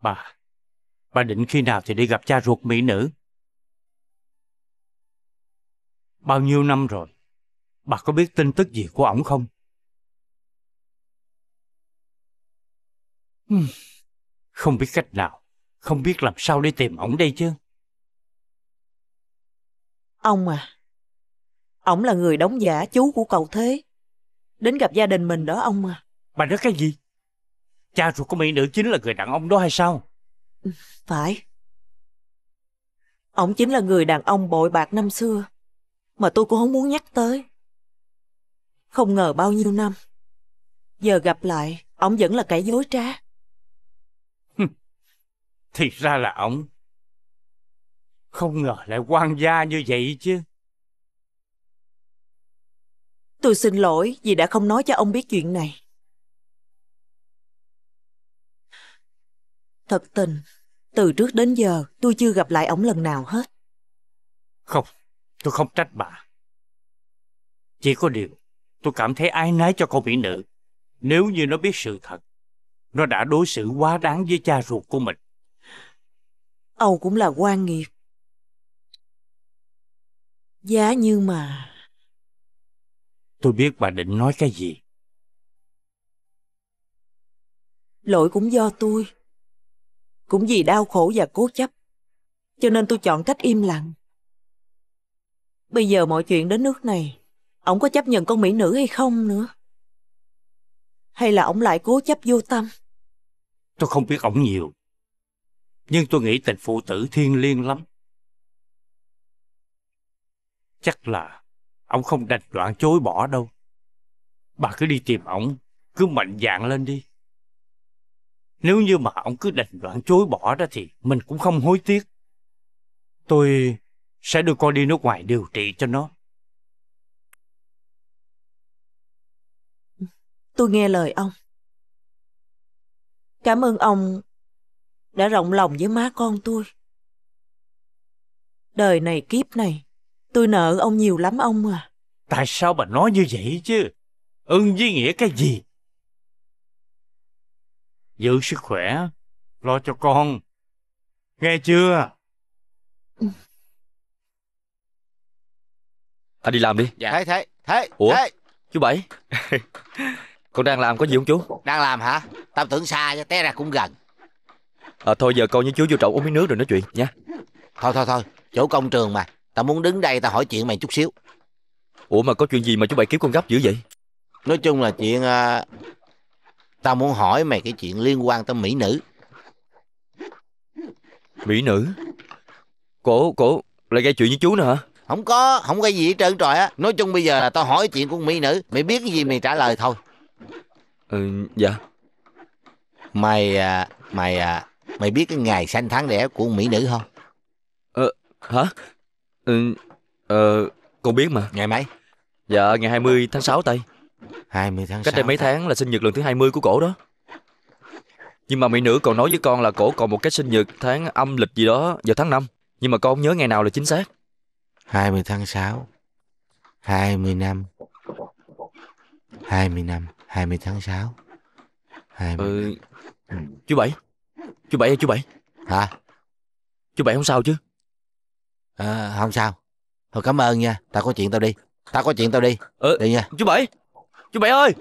Bà, bà định khi nào thì đi gặp cha ruột mỹ nữ? Bao nhiêu năm rồi, bà có biết tin tức gì của ổng không? Không biết cách nào, không biết làm sao để tìm ổng đây chứ. Ông à, ổng là người đóng giả chú của cậu thế. Đến gặp gia đình mình đó ông à. Bà nói cái gì? Cha ruột của mỹ nữ chính là người đàn ông đó hay sao? Phải. Ông chính là người đàn ông bội bạc năm xưa mà tôi cũng không muốn nhắc tới. Không ngờ bao nhiêu năm. Giờ gặp lại, ông vẫn là kẻ dối trá. Thì ra là ông. Không ngờ lại quan gia như vậy chứ. Tôi xin lỗi vì đã không nói cho ông biết chuyện này. Thật tình, từ trước đến giờ tôi chưa gặp lại ổng lần nào hết. Không, tôi không trách bà. Chỉ có điều, tôi cảm thấy ai nái cho con mỹ nữ. Nếu như nó biết sự thật, nó đã đối xử quá đáng với cha ruột của mình. Âu cũng là quan nghiệp. Giá như mà... Tôi biết bà định nói cái gì. Lỗi cũng do tôi cũng vì đau khổ và cố chấp cho nên tôi chọn cách im lặng bây giờ mọi chuyện đến nước này ổng có chấp nhận con mỹ nữ hay không nữa hay là ổng lại cố chấp vô tâm tôi không biết ổng nhiều nhưng tôi nghĩ tình phụ tử thiên liêng lắm chắc là ổng không đành đoạn chối bỏ đâu bà cứ đi tìm ổng cứ mạnh dạn lên đi nếu như mà ông cứ đành đoạn chối bỏ ra thì mình cũng không hối tiếc. Tôi sẽ đưa con đi nước ngoài điều trị cho nó. Tôi nghe lời ông. Cảm ơn ông đã rộng lòng với má con tôi. Đời này kiếp này, tôi nợ ông nhiều lắm ông à. Tại sao bà nói như vậy chứ? Ưng với nghĩa cái gì? giữ sức khỏe, lo cho con. Nghe chưa? Anh đi làm đi. Dạ. Thế, thế, thế, Ủa? thế. Chú Bảy. con đang làm có gì không chú? Đang làm hả? Tao tưởng xa chứ, té ra cũng gần. À, thôi giờ con với chú vô trậu uống miếng nước rồi nói chuyện nha. Thôi thôi thôi, chỗ công trường mà. Tao muốn đứng đây tao hỏi chuyện mày chút xíu. Ủa mà có chuyện gì mà chú Bảy kiếm con gấp dữ vậy? Nói chung là chuyện uh, Tao muốn hỏi mày cái chuyện liên quan tới mỹ nữ. Mỹ nữ? Cổ, cổ, lại gây chuyện với chú nữa hả? Không có, không gây gì hết trơn trời á. Nói chung bây giờ là tao hỏi chuyện của mỹ nữ. Mày biết cái gì mày trả lời thôi. Ừ, dạ. Mày, à, mày, à, mày biết cái ngày sanh tháng đẻ của mỹ nữ không? Ờ, hả? Ừ, ờ, con biết mà. Ngày mấy? Dạ, ngày 20 tháng 6 tây. 20 tháng Cách đây mấy tháng là sinh nhật lần thứ 20 của cổ đó Nhưng mà mỹ nữ còn nói với con là cổ còn một cái sinh nhật tháng âm lịch gì đó vào tháng 5 Nhưng mà con không nhớ ngày nào là chính xác 20 tháng 6 20 năm 20 năm 20 tháng 6 20 ừ. Chú Bảy Chú Bảy ơi chú Bảy Hả Chú Bảy không sao chứ à, Không sao Thôi cảm ơn nha Tao có chuyện tao đi Tao có chuyện tao đi ờ, Đi nha Chú Bảy Chú Bảy ơi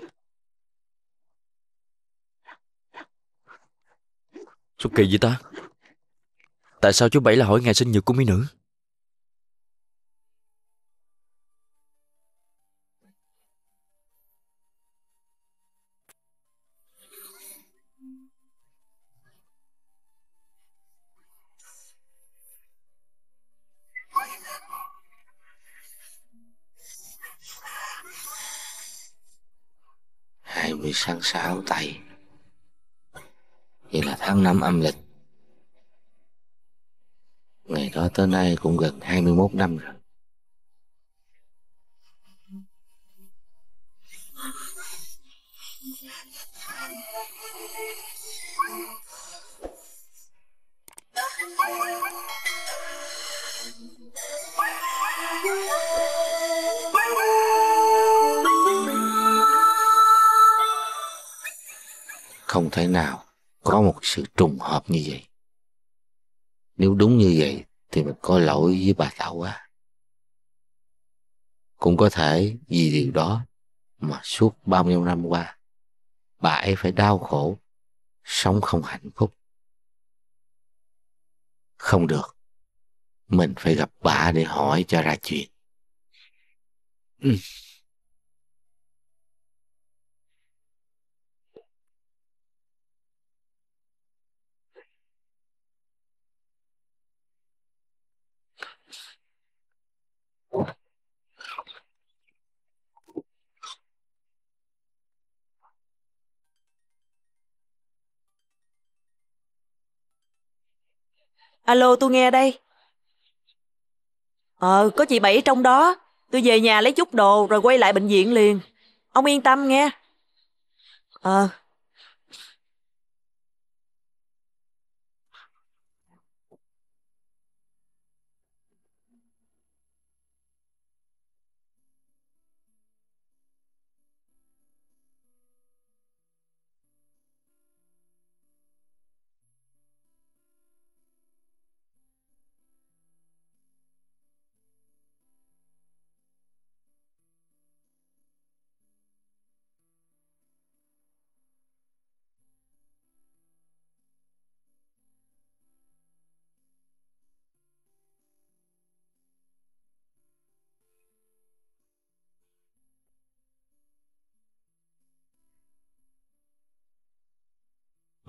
Sao kỳ vậy ta Tại sao chú Bảy là hỏi ngày sinh nhật của mỹ nữ sang sáu tây vậy là tháng năm âm lịch ngày đó tới nay cũng gần 21 năm rồi không thể nào có một sự trùng hợp như vậy nếu đúng như vậy thì mình có lỗi với bà tạo quá cũng có thể vì điều đó mà suốt bao nhiêu năm qua bà ấy phải đau khổ sống không hạnh phúc không được mình phải gặp bà để hỏi cho ra chuyện ừ. Alo, tôi nghe đây. Ờ, có chị Bảy trong đó. Tôi về nhà lấy chút đồ rồi quay lại bệnh viện liền. Ông yên tâm nghe. Ờ,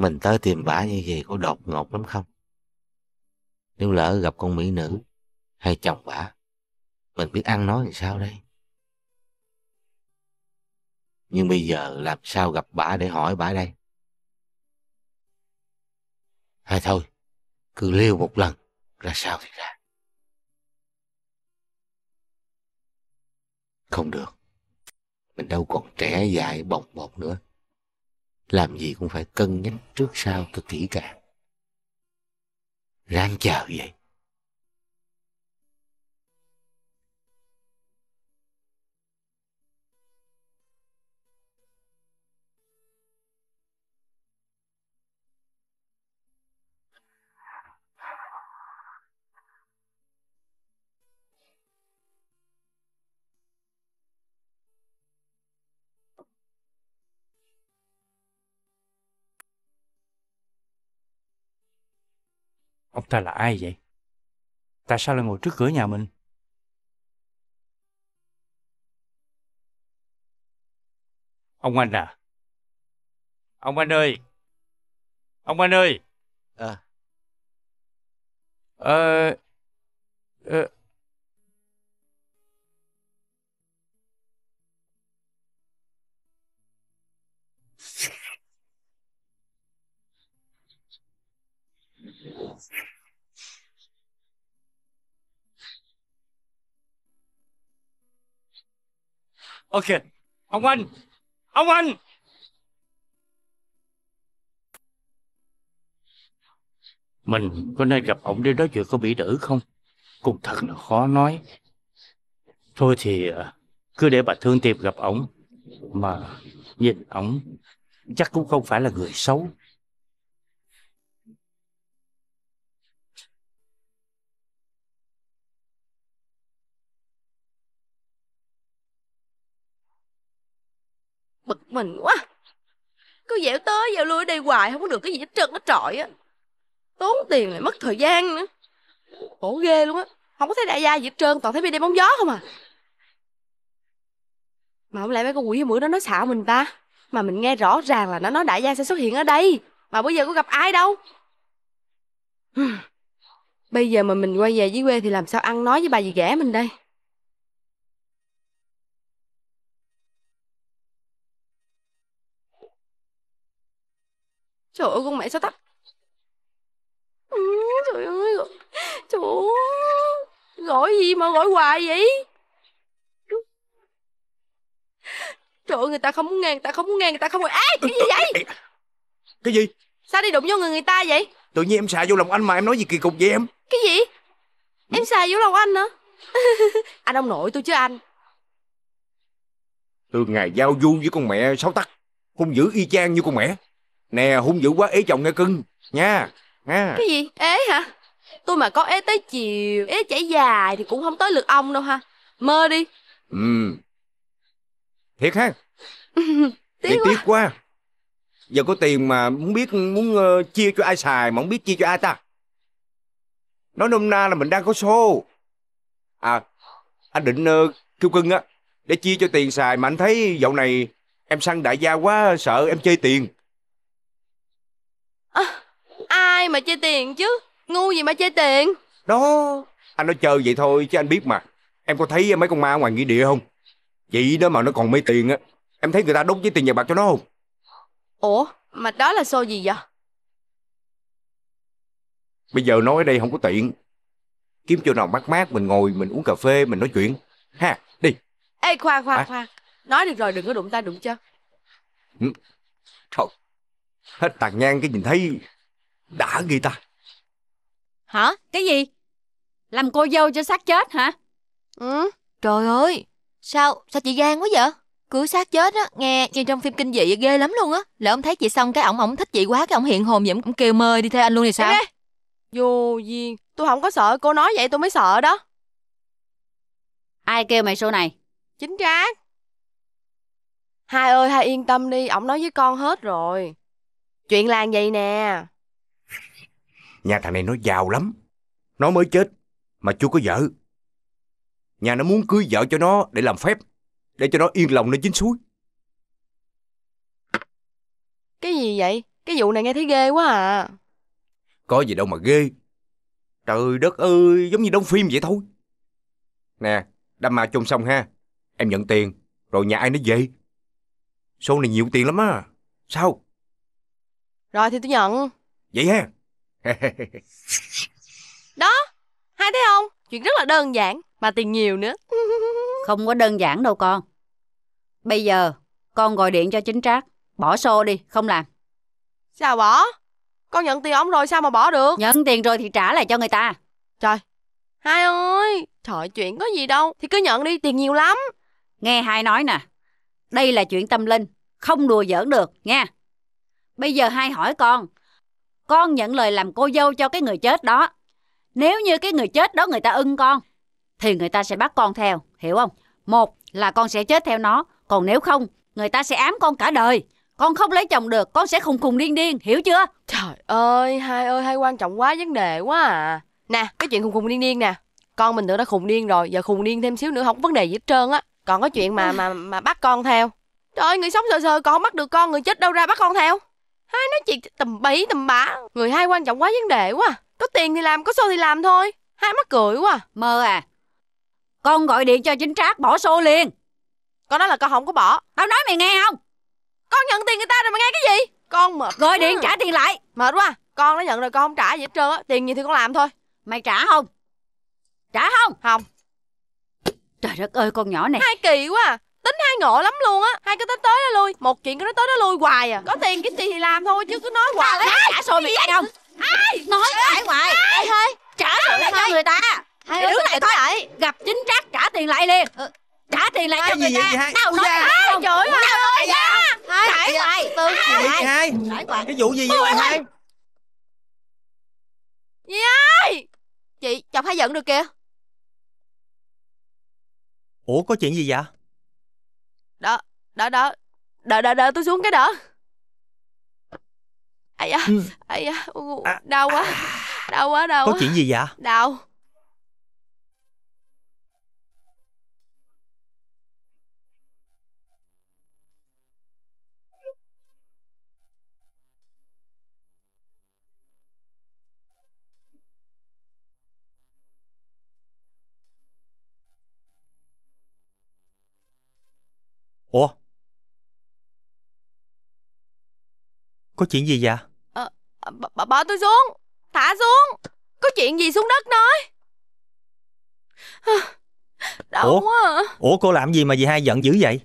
mình tới tìm bả như vậy có đột ngột lắm không? Nếu lỡ gặp con mỹ nữ hay chồng bả, mình biết ăn nói thì sao đây? Nhưng bây giờ làm sao gặp bả để hỏi bả đây? Hay thôi, cứ liêu một lần, ra sao thì ra. Không được, mình đâu còn trẻ dài bồng bột nữa làm gì cũng phải cân nhắc trước sau cực kỹ càng. Ráng chờ vậy. Ông ta là ai vậy? Tại sao lại ngồi trước cửa nhà mình? Ông anh à? Ông anh ơi! Ông anh ơi! À. Ờ... À... ok ông anh ông anh mình có nên gặp ông để nói chuyện có bị đỡ không cũng thật là khó nói thôi thì à, cứ để bà thương tiệp gặp ông, mà nhìn ông chắc cũng không phải là người xấu mình quá cứ dẻo tới dẻo lui đi hoài không có được cái gì hết trơn hết trọi á tốn tiền lại mất thời gian nữa khổ ghê luôn á không có thấy đại gia gì hết trơn toàn thấy bị đem bóng gió không à mà không lẽ mấy con quỷ mũi đó nói xạo mình ta mà mình nghe rõ ràng là nó nói đại gia sẽ xuất hiện ở đây mà bây giờ có gặp ai đâu bây giờ mà mình quay về dưới quê thì làm sao ăn nói với bà dì ghẻ mình đây Trời ơi con mẹ sao tắt ừ, Trời ơi Trời ơi Gọi gì mà gọi hoài vậy Trời ơi người ta không muốn nghe Người ta không muốn nghe Người ta không muốn Ê cái gì vậy Cái gì Sao đi đụng vô người người ta vậy Tự nhiên em xài vô lòng anh mà em nói gì kỳ cục vậy em Cái gì Em xài vô lòng anh hả Anh ông nội tôi chứ anh Từ ngày giao du với con mẹ sáu tắc Hung dữ y chang như con mẹ Nè hung dữ quá ế chồng nghe cưng Nha nha Cái gì ế hả Tôi mà có ế tới chiều Ế chảy dài thì cũng không tới lượt ông đâu ha Mơ đi Ừ Thiệt ha Tiếc quá. tiếc quá Giờ có tiền mà muốn biết muốn uh, chia cho ai xài mà không biết chia cho ai ta Nói nôm na là mình đang có số À anh định uh, kêu cưng á Để chia cho tiền xài mà anh thấy dạo này Em săn đại gia quá sợ em chơi tiền à, ai mà chơi tiền chứ ngu gì mà chơi tiền đó anh nói chơi vậy thôi chứ anh biết mà em có thấy mấy con ma ngoài nghĩa địa không vậy đó mà nó còn mê tiền á em thấy người ta đốt với tiền nhà bạc cho nó không ủa mà đó là xô gì vậy bây giờ nói ở đây không có tiện kiếm chỗ nào mát mát mình ngồi mình uống cà phê mình nói chuyện ha đi ê khoan khoan à. khoan nói được rồi đừng có đụng ta đụng chân ừ. thôi hết tàn nhang cái nhìn thấy đã ghi ta hả cái gì làm cô dâu cho xác chết hả ừ trời ơi sao sao chị gan quá vậy cưới xác chết á nghe như trong phim kinh dị ghê lắm luôn á lỡ ông thấy chị xong cái ổng ổng thích chị quá cái ổng hiện hồn vậy ổng kêu mời đi theo anh luôn thì sao Ê, vô duyên tôi không có sợ cô nói vậy tôi mới sợ đó ai kêu mày xô này chính trang hai ơi hai yên tâm đi ổng nói với con hết rồi Chuyện là vậy nè. Nhà thằng này nó giàu lắm. Nó mới chết mà chưa có vợ. Nhà nó muốn cưới vợ cho nó để làm phép. Để cho nó yên lòng lên chính suối. Cái gì vậy? Cái vụ này nghe thấy ghê quá à. Có gì đâu mà ghê. Trời đất ơi, giống như đóng phim vậy thôi. Nè, đâm ma chôn xong ha. Em nhận tiền, rồi nhà ai nó về. Số này nhiều tiền lắm á. Sao? Rồi thì tôi nhận Vậy ha Đó Hai thấy không Chuyện rất là đơn giản Mà tiền nhiều nữa Không có đơn giản đâu con Bây giờ Con gọi điện cho chính trác Bỏ xô đi Không làm Sao bỏ Con nhận tiền ông rồi sao mà bỏ được Nhận tiền rồi thì trả lại cho người ta Trời Hai ơi Trời chuyện có gì đâu Thì cứ nhận đi tiền nhiều lắm Nghe hai nói nè Đây là chuyện tâm linh Không đùa giỡn được nghe? Bây giờ hai hỏi con. Con nhận lời làm cô dâu cho cái người chết đó. Nếu như cái người chết đó người ta ưng con, thì người ta sẽ bắt con theo, hiểu không? Một là con sẽ chết theo nó, còn nếu không, người ta sẽ ám con cả đời. Con không lấy chồng được, con sẽ khùng khùng điên điên, hiểu chưa? Trời ơi, hai ơi, hai quan trọng quá vấn đề quá à. Nè, cái chuyện khùng khùng điên điên nè. Con mình tưởng đã khùng điên rồi, giờ khùng điên thêm xíu nữa không có vấn đề gì hết trơn á. Còn có chuyện mà mà mà bắt con theo. Trời ơi, người sống sờ sờ còn bắt được con, người chết đâu ra bắt con theo. Hai nói chuyện tầm bậy tầm bạ Người hai quan trọng quá vấn đề quá Có tiền thì làm, có xô thì làm thôi Hai mắc cười quá Mơ à Con gọi điện cho chính trác bỏ xô liền Con nói là con không có bỏ Tao nói mày nghe không Con nhận tiền người ta rồi mà nghe cái gì Con mệt Gọi điện trả tiền lại Mệt quá Con nó nhận rồi con không trả gì hết trơn á Tiền gì thì con làm thôi Mày trả không Trả không Không Trời đất ơi con nhỏ này Hai kỳ quá à tính hai ngộ lắm luôn á hai cứ tính tới đó lui một chuyện cứ nói tới đó lui hoài à có tiền cái gì thì làm thôi chứ cứ nói hoài lấy trả sổ mày không ai nói lại hoài ai thôi trả sôi lại cho người ta hai đứa này thôi lại gặp chính trác trả tiền lại liền ừ. trả tiền lại cho người ta tao nói ai chửi hai trả lại tôi hai cái vụ gì vậy hai gì ai chị chồng hai giận được kìa ủa có chuyện gì vậy đó, đó, đó Đợi, đợi, đợi, tôi xuống cái đó Ây da, ừ. ây da, à, đau à, quá à. Đau quá, đau Có chuyện gì vậy? Đau Ủa? Có chuyện gì vậy? À, b- bỏ tôi xuống Thả xuống Có chuyện gì xuống đất nói Đau Ủa? quá à. Ủa cô làm gì mà dì hai giận dữ vậy?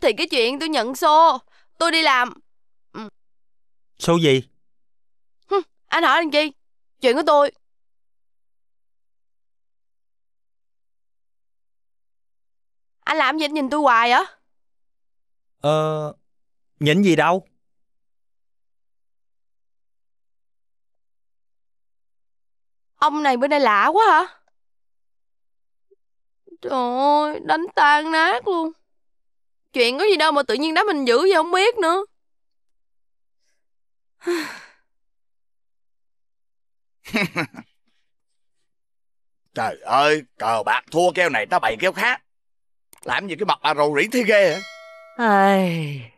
Thì cái chuyện tôi nhận xô Tôi đi làm ừ. Xô gì? Anh hỏi làm chi Chuyện của tôi Anh làm gì anh nhìn tôi hoài á? Ờ, nhìn gì đâu. Ông này bữa nay lạ quá hả? Trời ơi, đánh tan nát luôn. Chuyện có gì đâu mà tự nhiên đá mình dữ vậy không biết nữa. Trời ơi, cờ bạc thua keo này nó bày keo khác làm gì cái mặt bà rầu rĩ thế ghê hả Ai...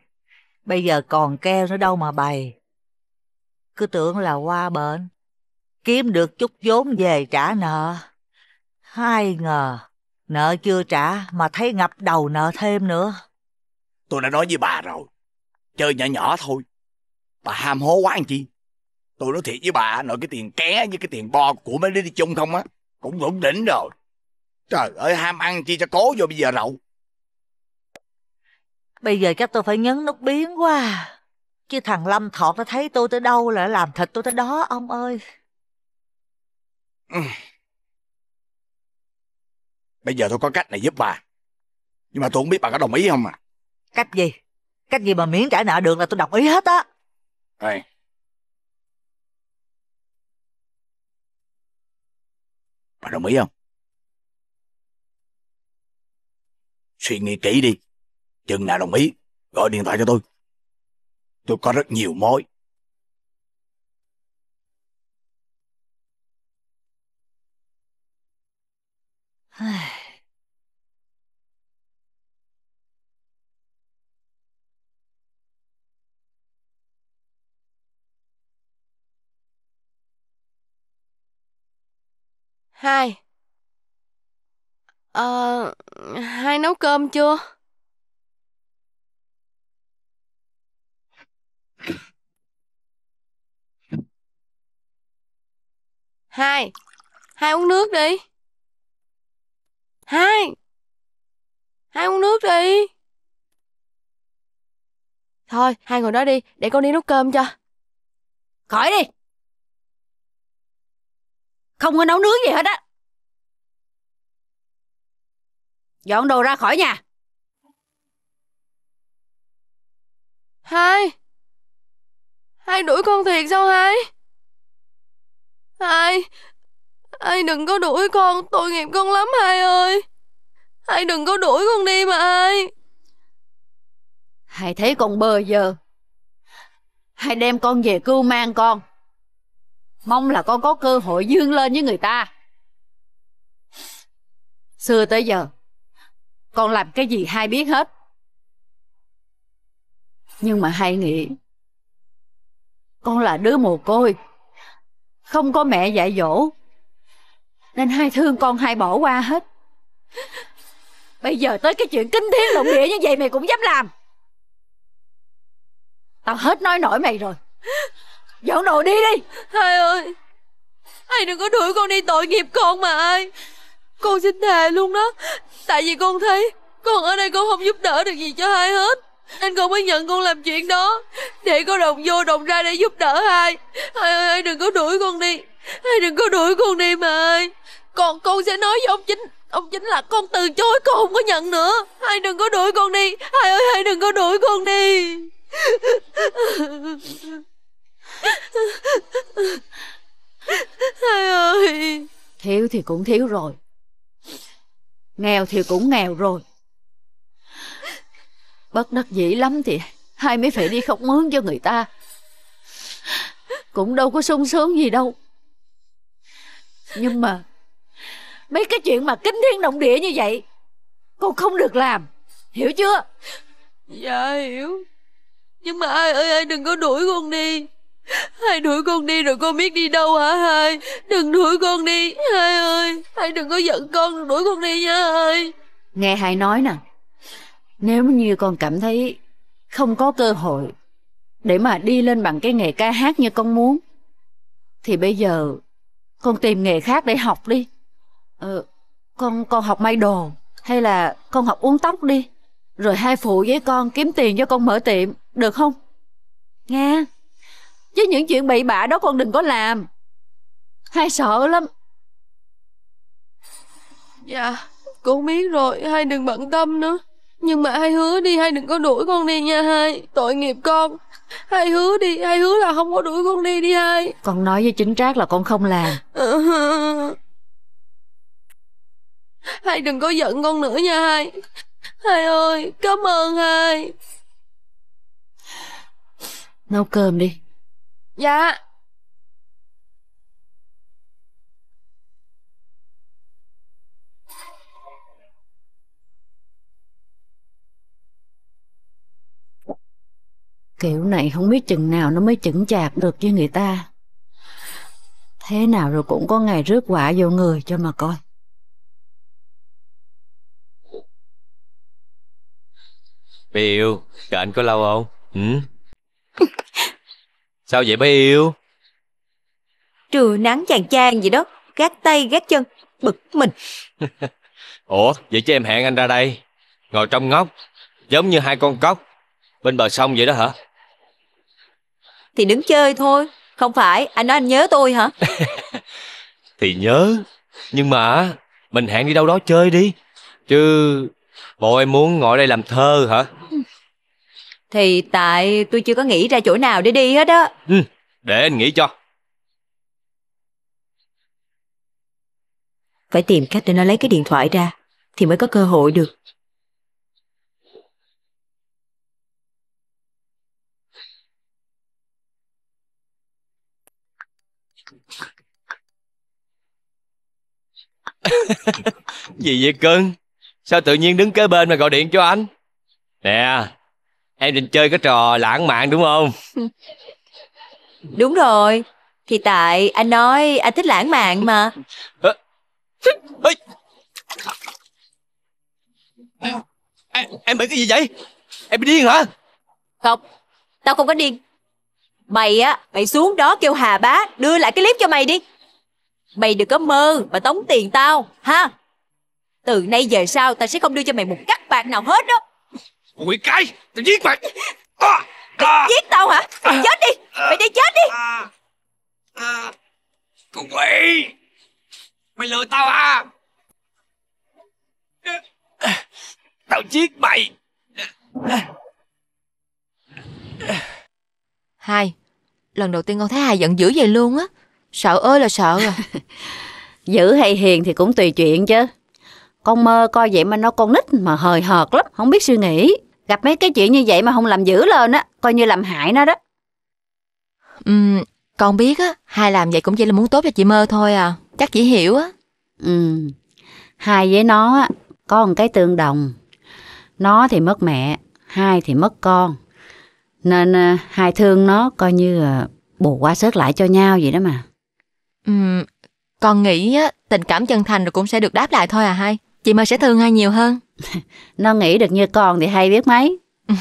bây giờ còn keo nữa đâu mà bày cứ tưởng là qua bệnh kiếm được chút vốn về trả nợ hai ngờ nợ chưa trả mà thấy ngập đầu nợ thêm nữa tôi đã nói với bà rồi chơi nhỏ nhỏ thôi bà ham hố quá làm chi tôi nói thiệt với bà nợ cái tiền ké với cái tiền bo của mấy đứa đi chung không á cũng ổn đỉnh rồi Trời ơi ham ăn chi cho cố vô bây giờ rậu Bây giờ chắc tôi phải nhấn nút biến quá à. Chứ thằng Lâm Thọt nó thấy tôi tới đâu là làm thịt tôi tới đó ông ơi ừ. Bây giờ tôi có cách này giúp bà Nhưng mà tôi không biết bà có đồng ý không à Cách gì? Cách gì mà miễn trả nợ được là tôi đồng ý hết á Đây Bà đồng ý không? Suy nghĩ kỹ đi. Chừng nào đồng ý, gọi điện thoại cho tôi. Tôi có rất nhiều mối. Hai Ờ, hai nấu cơm chưa? Hai, hai uống nước đi. Hai, hai uống nước đi. Thôi, hai ngồi đó đi, để con đi nấu cơm cho. Khỏi đi. Không có nấu nướng gì hết á. Dọn đồ ra khỏi nhà Hai Hai đuổi con thiệt sao hai Hai Hai đừng có đuổi con Tội nghiệp con lắm hai ơi Hai đừng có đuổi con đi mà hai Hai thấy con bơ giờ Hai đem con về cưu mang con Mong là con có cơ hội dương lên với người ta Xưa tới giờ con làm cái gì hai biết hết Nhưng mà hai nghĩ Con là đứa mồ côi Không có mẹ dạy dỗ Nên hai thương con hai bỏ qua hết Bây giờ tới cái chuyện kinh thiên lụng địa như vậy mày cũng dám làm Tao hết nói nổi mày rồi Dọn đồ đi đi Hai ơi Hai đừng có đuổi con đi tội nghiệp con mà ai con xin thề luôn đó Tại vì con thấy Con ở đây con không giúp đỡ được gì cho hai hết anh con mới nhận con làm chuyện đó Để con đồng vô đồng ra để giúp đỡ hai Hai ơi hai đừng có đuổi con đi Hai đừng có đuổi con đi mà ơi còn con sẽ nói với ông chính Ông chính là con từ chối con không có nhận nữa Hai đừng có đuổi con đi Hai ơi hai đừng có đuổi con đi Hai ơi Thiếu thì cũng thiếu rồi Nghèo thì cũng nghèo rồi Bất đắc dĩ lắm thì Hai mới phải đi khóc mướn cho người ta Cũng đâu có sung sướng gì đâu Nhưng mà Mấy cái chuyện mà kinh thiên động địa như vậy Con không được làm Hiểu chưa Dạ hiểu Nhưng mà ai ơi ai đừng có đuổi con đi Hai đuổi con đi rồi con biết đi đâu hả hai Đừng đuổi con đi Hai ơi Hai đừng có giận con đuổi con đi nha hai Nghe hai nói nè Nếu như con cảm thấy Không có cơ hội Để mà đi lên bằng cái nghề ca hát như con muốn Thì bây giờ Con tìm nghề khác để học đi ờ, Con con học may đồ Hay là con học uống tóc đi Rồi hai phụ với con kiếm tiền cho con mở tiệm Được không Nghe Chứ những chuyện bậy bạ đó con đừng có làm Hai sợ lắm Dạ Con biết rồi Hai đừng bận tâm nữa Nhưng mà hai hứa đi Hai đừng có đuổi con đi nha hai Tội nghiệp con Hai hứa đi Hai hứa là không có đuổi con đi đi hai Con nói với chính trác là con không làm Hai đừng có giận con nữa nha hai Hai ơi Cảm ơn hai Nấu cơm đi Dạ Kiểu này không biết chừng nào nó mới chững chạc được với người ta Thế nào rồi cũng có ngày rước quả vô người cho mà coi Bill, chờ anh có lâu không? Ừ? Sao vậy bé yêu? Trưa nắng chàng chang vậy đó, gác tay gác chân, bực mình. Ủa, vậy chứ em hẹn anh ra đây, ngồi trong ngóc, giống như hai con cóc, bên bờ sông vậy đó hả? Thì đứng chơi thôi, không phải, anh nói anh nhớ tôi hả? thì nhớ, nhưng mà mình hẹn đi đâu đó chơi đi, chứ bộ em muốn ngồi đây làm thơ hả? Thì tại tôi chưa có nghĩ ra chỗ nào để đi hết á. Ừ, để anh nghĩ cho. Phải tìm cách để nó lấy cái điện thoại ra thì mới có cơ hội được. Gì vậy cưng? Sao tự nhiên đứng kế bên mà gọi điện cho anh? Nè, em định chơi cái trò lãng mạn đúng không đúng rồi thì tại anh nói anh thích lãng mạn mà em, em bị cái gì vậy em bị điên hả không tao không có điên mày á mày xuống đó kêu hà bá đưa lại cái clip cho mày đi mày đừng có mơ mà tống tiền tao ha từ nay về sau tao sẽ không đưa cho mày một cắt bạc nào hết đó Quỷ cái Tao giết mày à, à, Giết tao hả mày à. Chết đi Mày đi chết đi à, à, quỷ Mày lừa tao à Tao giết mày Hai Lần đầu tiên con thấy hai giận dữ vậy luôn á Sợ ơi là sợ à Dữ hay hiền thì cũng tùy chuyện chứ Con mơ coi vậy mà nó con nít mà hời hợt lắm Không biết suy nghĩ Gặp mấy cái chuyện như vậy mà không làm dữ lên á, coi như làm hại nó đó. Ừm, con biết á, hai làm vậy cũng chỉ là muốn tốt cho chị Mơ thôi à, chắc chị hiểu á. Ừ, hai với nó á, có một cái tương đồng. Nó thì mất mẹ, hai thì mất con. Nên ờ, hai thương nó coi như ờ, bù qua sớt lại cho nhau vậy đó mà. Ừm, con nghĩ á, tình cảm chân thành rồi cũng sẽ được đáp lại thôi à hai chị mơ sẽ thương ai nhiều hơn nó nghĩ được như con thì hay biết mấy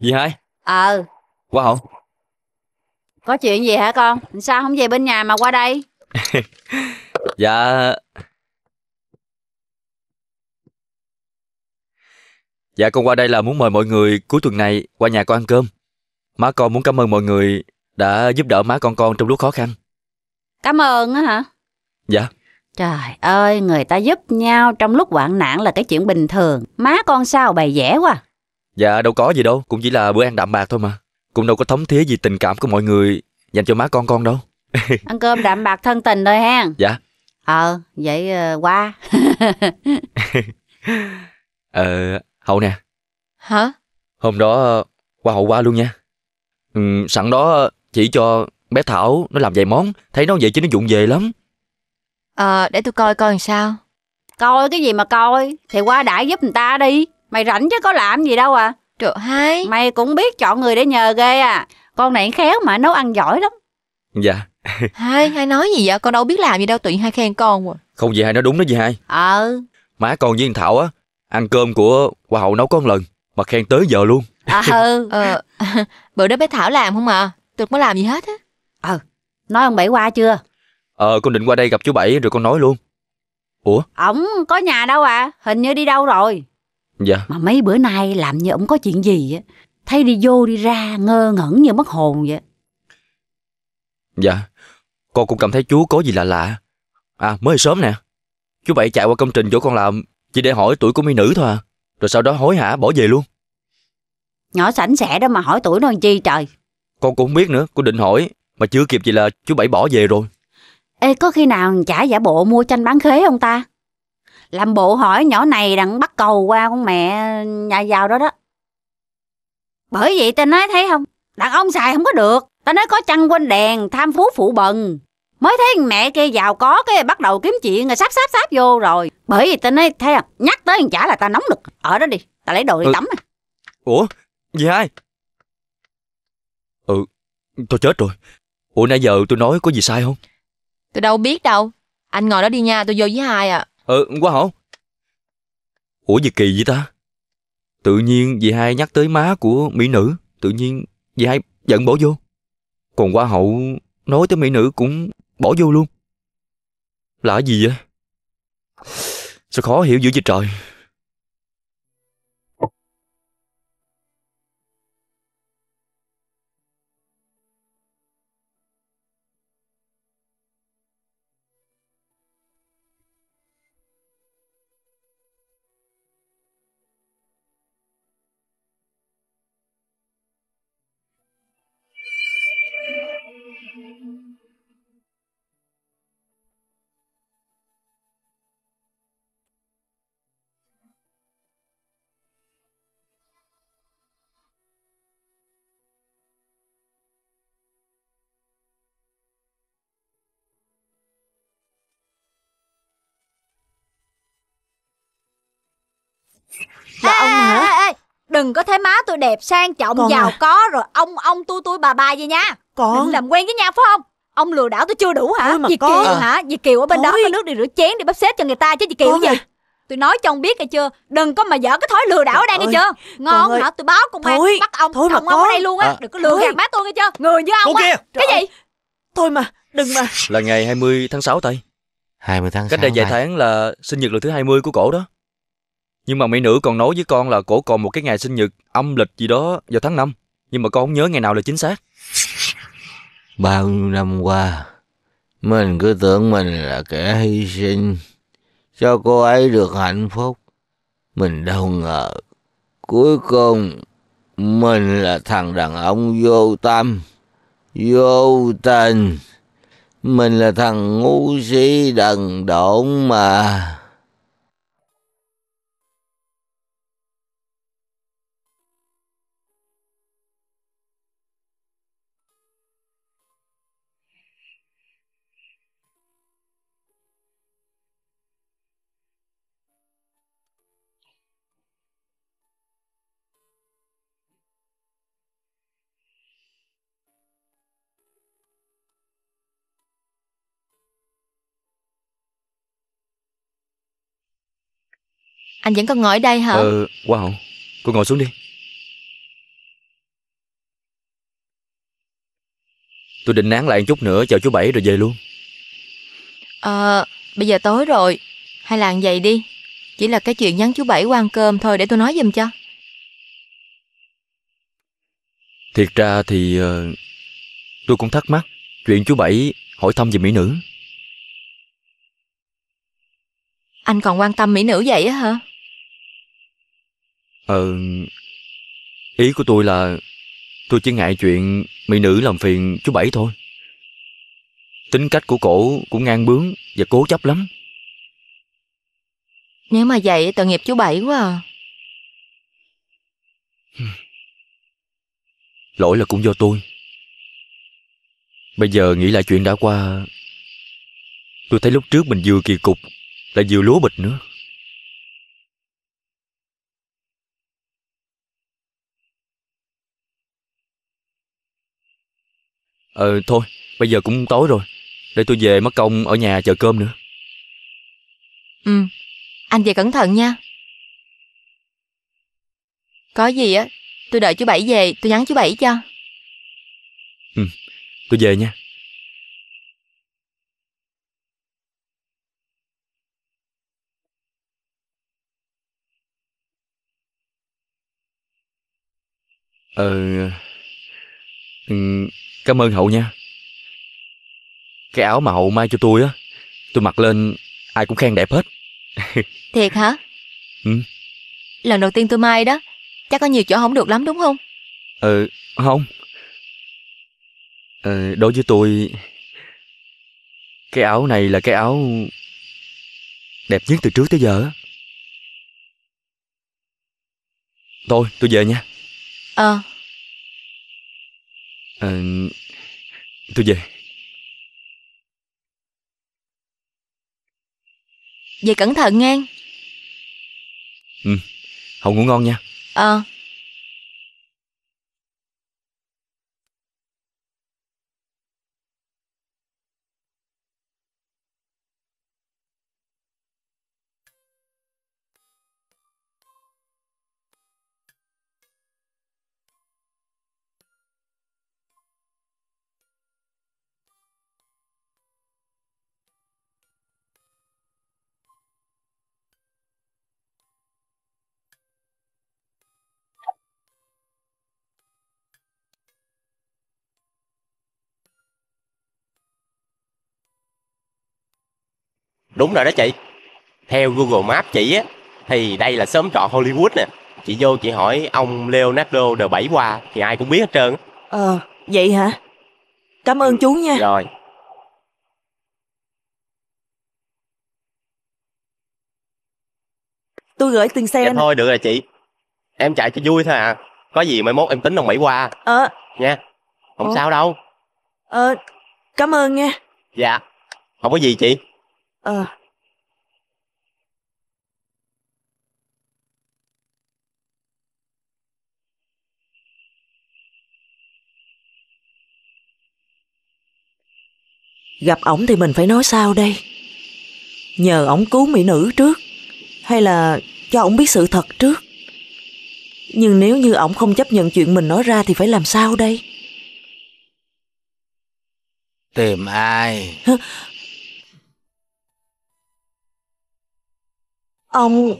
gì hai ờ qua không có chuyện gì hả con sao không về bên nhà mà qua đây dạ dạ con qua đây là muốn mời mọi người cuối tuần này qua nhà con ăn cơm má con muốn cảm ơn mọi người đã giúp đỡ má con con trong lúc khó khăn Cảm ơn á hả? Dạ. Trời ơi, người ta giúp nhau trong lúc hoạn nạn là cái chuyện bình thường. Má con sao bày vẽ quá. Dạ, đâu có gì đâu. Cũng chỉ là bữa ăn đạm bạc thôi mà. Cũng đâu có thấm thía gì tình cảm của mọi người dành cho má con con đâu. ăn cơm đạm bạc thân tình thôi ha. Dạ. Ờ, vậy uh, qua. ờ, Hậu nè. Hả? Hôm đó qua hậu qua luôn nha. Ừ, sẵn đó chỉ cho Bé Thảo, nó làm vài món, thấy nó vậy chứ nó vụng về lắm. Ờ, à, để tôi coi coi làm sao. Coi cái gì mà coi, thì qua đãi giúp người ta đi. Mày rảnh chứ có làm gì đâu à. Trời hai. Mày cũng biết chọn người để nhờ ghê à. Con này khéo mà nấu ăn giỏi lắm. Dạ. hai, hai nói gì vậy? Con đâu biết làm gì đâu, tự nhiên hai khen con rồi. Không gì hai nói đúng đó gì hai. Ờ. Má con với Thảo á, ăn cơm của hoa hậu nấu con lần mà khen tới giờ luôn. À, ừ. ờ, bữa đó bé Thảo làm không à? Tôi mới làm gì hết á. Ờ, nói ông Bảy qua chưa? Ờ, con định qua đây gặp chú Bảy rồi con nói luôn. Ủa? Ổng có nhà đâu à, hình như đi đâu rồi. Dạ. Mà mấy bữa nay làm như ông có chuyện gì á, thấy đi vô đi ra ngơ ngẩn như mất hồn vậy. Dạ, con cũng cảm thấy chú có gì lạ lạ. À, mới sớm nè. Chú Bảy chạy qua công trình chỗ con làm chỉ để hỏi tuổi của mỹ nữ thôi à. Rồi sau đó hối hả bỏ về luôn. Nhỏ sảnh sẻ đó mà hỏi tuổi nó chi trời. Con cũng không biết nữa, con định hỏi mà chưa kịp gì là chú Bảy bỏ về rồi Ê có khi nào chả giả bộ mua tranh bán khế không ta Làm bộ hỏi nhỏ này đằng bắt cầu qua con mẹ nhà giàu đó đó Bởi vậy ta nói thấy không Đàn ông xài không có được Ta nói có chăng quanh đèn tham phú phụ bần Mới thấy mẹ kia giàu có cái bắt đầu kiếm chuyện rồi sắp sắp sắp vô rồi Bởi vì ta nói thấy không Nhắc tới chả là ta nóng được Ở đó đi Ta lấy đồ đi ừ. tắm Ủa gì hai Ừ, tôi chết rồi. Ủa nãy giờ tôi nói có gì sai không? Tôi đâu biết đâu. Anh ngồi đó đi nha, tôi vô với hai à. Ừ, ờ, quá hổ. Ủa gì kỳ vậy ta? Tự nhiên dì hai nhắc tới má của mỹ nữ, tự nhiên dì hai giận bỏ vô. Còn qua hậu nói tới mỹ nữ cũng bỏ vô luôn. Là gì vậy? Sao khó hiểu dữ vậy trời? là dạ, ông hả ê, ê, đừng có thấy má tôi đẹp sang trọng Còn giàu à? có rồi ông ông tôi tôi bà bà gì nha Còn... đừng làm quen với nhau phải không ông lừa đảo tôi chưa đủ hả dì kiều à. hả dì kiều ở bên Thôi. đó có nước đi rửa chén đi bắp xếp cho người ta chứ dì kiều Còn gì tôi nói cho ông biết hay chưa đừng có mà dở cái thói lừa đảo ở đây nghe chưa ngon hả tôi báo công an bắt ông thôi ông ở đây luôn á à. đừng có lừa gạt má tôi nghe chưa người như ông á cái gì thôi mà đừng mà là ngày 20 tháng 6 tay 20 tháng 6 cách đây vài tháng là sinh nhật lần thứ 20 của cổ đó nhưng mà mỹ nữ còn nói với con là cổ còn một cái ngày sinh nhật âm lịch gì đó vào tháng 5. Nhưng mà con không nhớ ngày nào là chính xác. Bao nhiêu năm qua, mình cứ tưởng mình là kẻ hy sinh. Cho cô ấy được hạnh phúc. Mình đâu ngờ. Cuối cùng, mình là thằng đàn ông vô tâm, vô tình. Mình là thằng ngu si đần độn mà. Anh vẫn còn ngồi đây hả Ờ Hoa Hậu Cô ngồi xuống đi Tôi định nán lại một chút nữa Chờ chú Bảy rồi về luôn Ờ Bây giờ tối rồi Hay là vậy đi Chỉ là cái chuyện nhắn chú Bảy qua ăn cơm thôi Để tôi nói giùm cho Thiệt ra thì ờ, Tôi cũng thắc mắc Chuyện chú Bảy hỏi thăm về mỹ nữ Anh còn quan tâm mỹ nữ vậy hả? Ờ, ý của tôi là tôi chỉ ngại chuyện mỹ nữ làm phiền chú Bảy thôi. Tính cách của cổ cũng ngang bướng và cố chấp lắm. Nếu mà vậy tội nghiệp chú Bảy quá à. Lỗi là cũng do tôi. Bây giờ nghĩ lại chuyện đã qua, tôi thấy lúc trước mình vừa kỳ cục, lại vừa lúa bịch nữa. Ờ thôi Bây giờ cũng tối rồi Để tôi về mất công ở nhà chờ cơm nữa Ừ Anh về cẩn thận nha Có gì á Tôi đợi chú Bảy về tôi nhắn chú Bảy cho Ừ Tôi về nha Ờ... Ừ, Cảm ơn Hậu nha Cái áo mà Hậu may cho tôi á Tôi mặc lên ai cũng khen đẹp hết Thiệt hả? Ừ Lần đầu tiên tôi may đó Chắc có nhiều chỗ không được lắm đúng không? Ừ, không ừ, Đối với tôi Cái áo này là cái áo Đẹp nhất từ trước tới giờ Thôi tôi về nha Ờ à à, tôi về về cẩn thận nghe ừ hậu ngủ ngon nha ờ à. Đúng rồi đó chị. Theo Google Maps chị á, thì đây là xóm trọ Hollywood nè. Chị vô chị hỏi ông Leonardo the Bảy qua thì ai cũng biết hết trơn. Ờ, vậy hả? Cảm ơn chú nha. Rồi. Tôi gửi tiền xe. Dạ thôi được rồi chị. Em chạy cho vui thôi à. Có gì mai mốt em tính đồng Mỹ qua. Ờ. Nha. Không Ủa? sao đâu. Ờ, cảm ơn nha. Dạ. Không có gì chị ờ gặp ổng thì mình phải nói sao đây nhờ ổng cứu mỹ nữ trước hay là cho ổng biết sự thật trước nhưng nếu như ổng không chấp nhận chuyện mình nói ra thì phải làm sao đây tìm ai Ông...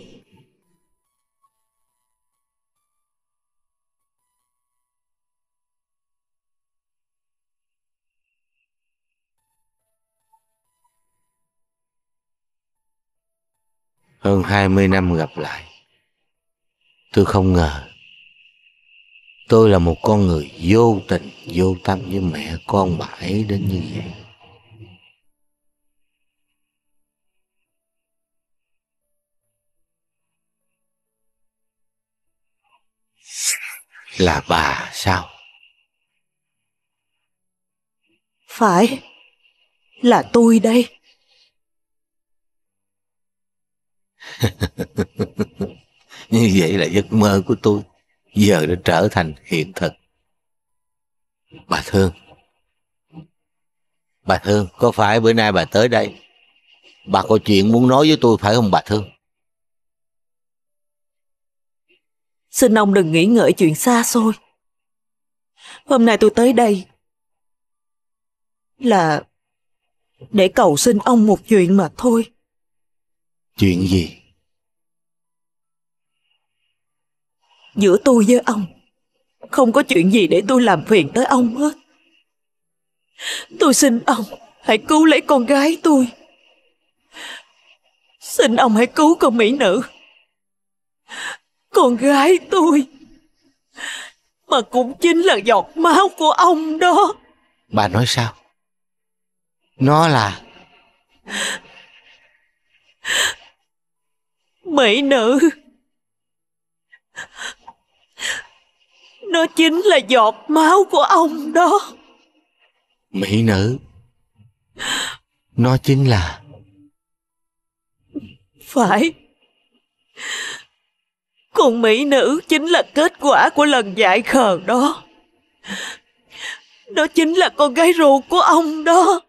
Hơn 20 năm gặp lại Tôi không ngờ Tôi là một con người vô tình Vô tâm với mẹ con bà ấy đến như vậy là bà sao? Phải, là tôi đây. Như vậy là giấc mơ của tôi giờ đã trở thành hiện thực. Bà Thương, bà Thương, có phải bữa nay bà tới đây? Bà có chuyện muốn nói với tôi phải không bà Thương? Xin ông đừng nghĩ ngợi chuyện xa xôi. Hôm nay tôi tới đây là để cầu xin ông một chuyện mà thôi. Chuyện gì? Giữa tôi với ông, không có chuyện gì để tôi làm phiền tới ông hết. Tôi xin ông, hãy cứu lấy con gái tôi. Xin ông hãy cứu con mỹ nữ. Con gái tôi Mà cũng chính là giọt máu của ông đó Bà nói sao Nó là Mỹ nữ Nó chính là giọt máu của ông đó Mỹ nữ Nó chính là Phải còn mỹ nữ chính là kết quả của lần dại khờ đó. Đó chính là con gái ruột của ông đó.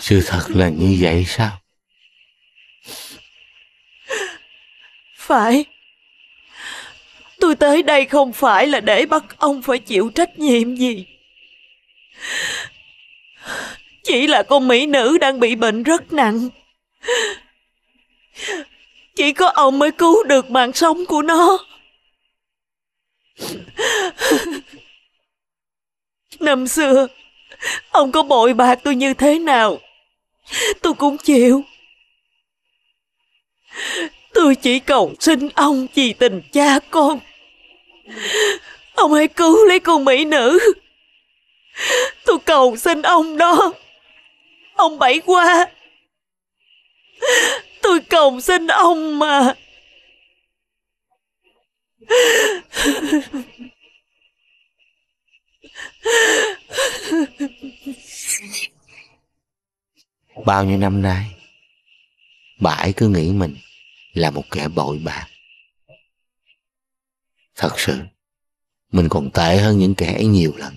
Sự thật là như vậy sao? Phải. Tôi tới đây không phải là để bắt ông phải chịu trách nhiệm gì. Chỉ là con mỹ nữ đang bị bệnh rất nặng. Chỉ có ông mới cứu được mạng sống của nó. Năm xưa, ông có bội bạc tôi như thế nào, tôi cũng chịu. Tôi chỉ cầu xin ông vì tình cha con Ông hãy cứu lấy con mỹ nữ Tôi cầu xin ông đó Ông bảy qua Tôi cầu xin ông mà Bao nhiêu năm nay Bà ấy cứ nghĩ mình là một kẻ bội bạc. Thật sự, mình còn tệ hơn những kẻ ấy nhiều lần.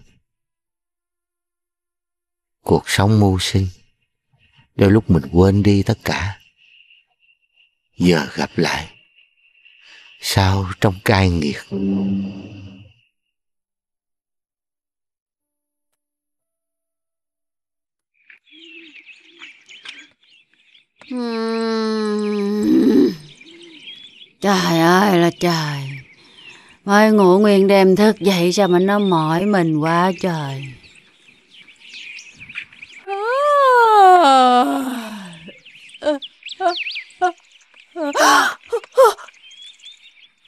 Cuộc sống mưu sinh, đôi lúc mình quên đi tất cả. Giờ gặp lại, sao trong cai nghiệt. Hmm. Trời ơi là trời Mới ngủ nguyên đêm thức dậy sao mà nó mỏi mình quá trời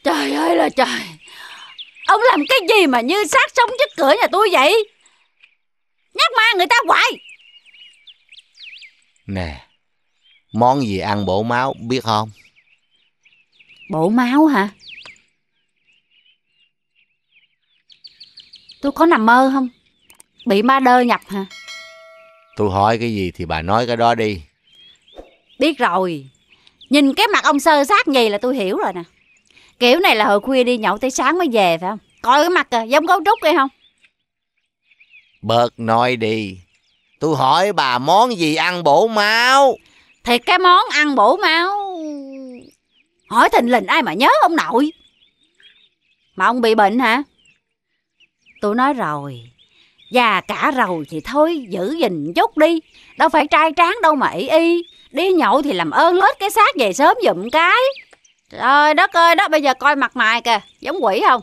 Trời ơi là trời Ông làm cái gì mà như sát sống trước cửa nhà tôi vậy Nhắc ma người ta hoài Nè Món gì ăn bổ máu biết không Bộ máu hả? Tôi có nằm mơ không? Bị ma đơ nhập hả? Tôi hỏi cái gì thì bà nói cái đó đi. Biết rồi. Nhìn cái mặt ông sơ sát gì là tôi hiểu rồi nè. Kiểu này là hồi khuya đi nhậu tới sáng mới về phải không? Coi cái mặt à, giống gấu trúc hay không? Bớt nói đi. Tôi hỏi bà món gì ăn bổ máu? Thì cái món ăn bổ máu Hỏi thình lình ai mà nhớ ông nội Mà ông bị bệnh hả Tôi nói rồi Già cả rồi thì thôi giữ gìn chút đi Đâu phải trai tráng đâu mà ỷ y Đi nhậu thì làm ơn lết cái xác về sớm dụm cái Trời đất ơi đó bây giờ coi mặt mày kìa Giống quỷ không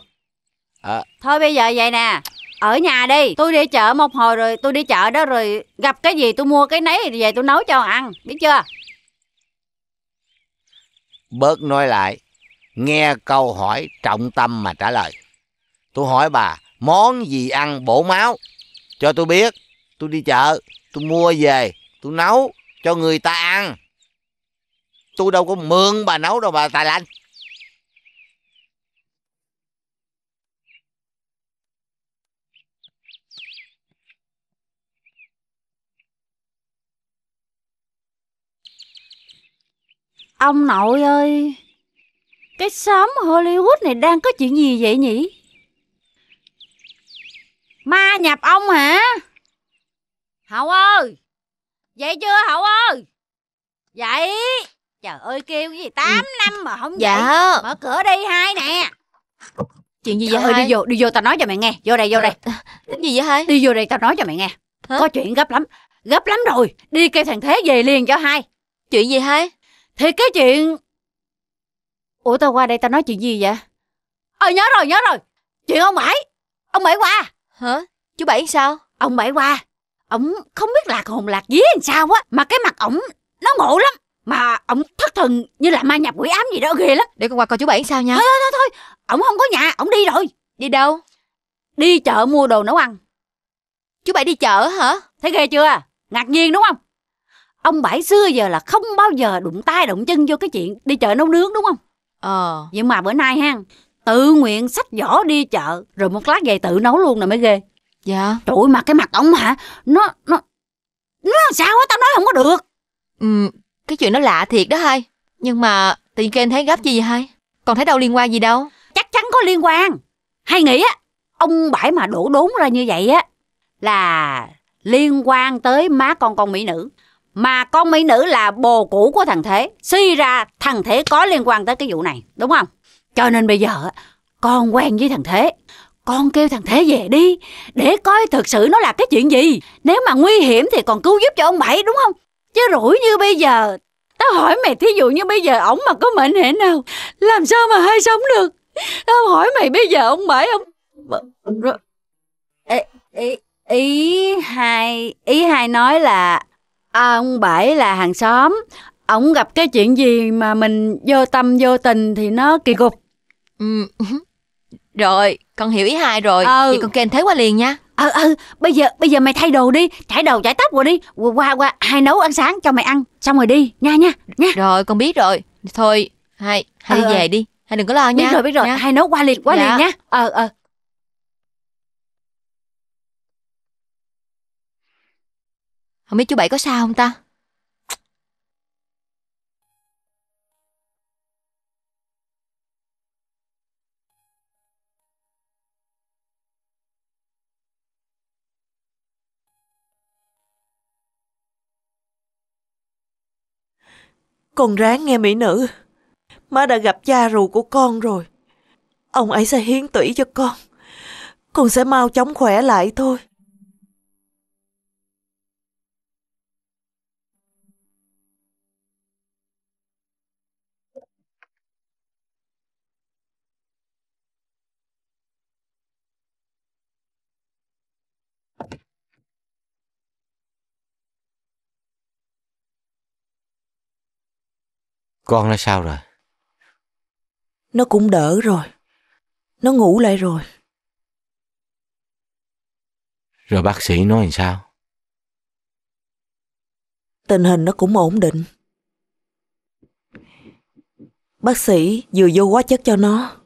à. Thôi bây giờ vậy nè Ở nhà đi Tôi đi chợ một hồi rồi Tôi đi chợ đó rồi Gặp cái gì tôi mua cái nấy Về tôi nấu cho ăn Biết chưa bớt nói lại, nghe câu hỏi trọng tâm mà trả lời. Tôi hỏi bà, món gì ăn bổ máu? Cho tôi biết, tôi đi chợ, tôi mua về, tôi nấu cho người ta ăn. Tôi đâu có mượn bà nấu đâu bà Tài Lanh. Ông nội ơi, cái xóm Hollywood này đang có chuyện gì vậy nhỉ? Ma nhập ông hả? Hậu ơi, vậy chưa Hậu ơi? Vậy, trời ơi kêu cái gì 8 ừ. năm mà không dạ. dậy. Mở cửa đi hai nè. Chuyện gì vậy hai? đi vô, đi vô tao nói cho mày nghe. Vô đây, vô đây. Ờ, ờ, cái gì vậy hai? Đi vô đây tao nói cho mày nghe. Hả? Có chuyện gấp lắm, gấp lắm rồi. Đi kêu thằng Thế về liền cho hai. Chuyện gì hai? Thì cái chuyện... Ủa tao qua đây tao nói chuyện gì vậy? Ờ nhớ rồi, nhớ rồi. Chuyện ông Bảy. Ông Bảy qua. Hả? Chú Bảy sao? Ông Bảy qua. ông không biết lạc hồn lạc dí làm sao á. Mà cái mặt ổng nó ngộ lắm. Mà ổng thất thần như là ma nhập quỷ ám gì đó ghê lắm. Để con qua coi chú Bảy sao nha. Thôi, thôi, thôi. ông không có nhà. Ổng đi rồi. Đi đâu? Đi chợ mua đồ nấu ăn. Chú Bảy đi chợ hả? Thấy ghê chưa? Ngạc nhiên đúng không? ông bảy xưa giờ là không bao giờ đụng tay đụng chân vô cái chuyện đi chợ nấu nướng đúng không ờ vậy mà bữa nay ha tự nguyện sách giỏ đi chợ rồi một lát về tự nấu luôn là mới ghê dạ trời mà cái mặt ông hả nó nó nó làm sao á tao nói không có được ừ cái chuyện nó lạ thiệt đó hai nhưng mà tự nhiên em thấy gấp gì vậy hai còn thấy đâu liên quan gì đâu chắc chắn có liên quan hay nghĩ á ông bảy mà đổ đốn ra như vậy á là liên quan tới má con con mỹ nữ mà con mỹ nữ là bồ cũ của thằng thế suy ra thằng thế có liên quan tới cái vụ này đúng không cho nên bây giờ con quen với thằng thế con kêu thằng thế về đi để coi thực sự nó là cái chuyện gì nếu mà nguy hiểm thì còn cứu giúp cho ông bảy đúng không chứ rủi như bây giờ tao hỏi mày thí dụ như bây giờ ổng mà có mệnh hệ nào làm sao mà hai sống được tao hỏi mày bây giờ ông bảy ông ý, ý, ý hai ý hai nói là À, ông Bảy là hàng xóm, ông gặp cái chuyện gì mà mình vô tâm vô tình thì nó kỳ cục. Ừ. Rồi, con hiểu ý hai rồi. Ờ. Vậy con kèm thế qua liền nha. Ừ ừ, bây giờ bây giờ mày thay đồ đi, chải đầu chải tóc rồi đi. Qua qua, qua hai nấu ăn sáng cho mày ăn, xong rồi đi, nha nha, nha. Rồi, con biết rồi. Thôi, hai hai đi ừ, về ừ. đi. Hai đừng có lo nha. Biết rồi biết rồi, Nha. hai nấu qua liền qua Dạ. liền nha. Ờ ờ. Không biết chú Bảy có sao không ta? Con ráng nghe mỹ nữ. Má đã gặp cha rù của con rồi. Ông ấy sẽ hiến tủy cho con. Con sẽ mau chóng khỏe lại thôi. Con nó sao rồi? Nó cũng đỡ rồi. Nó ngủ lại rồi. Rồi bác sĩ nói làm sao? Tình hình nó cũng ổn định. Bác sĩ vừa vô quá chất cho nó.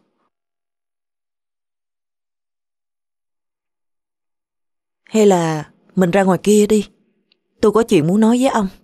Hay là mình ra ngoài kia đi. Tôi có chuyện muốn nói với ông.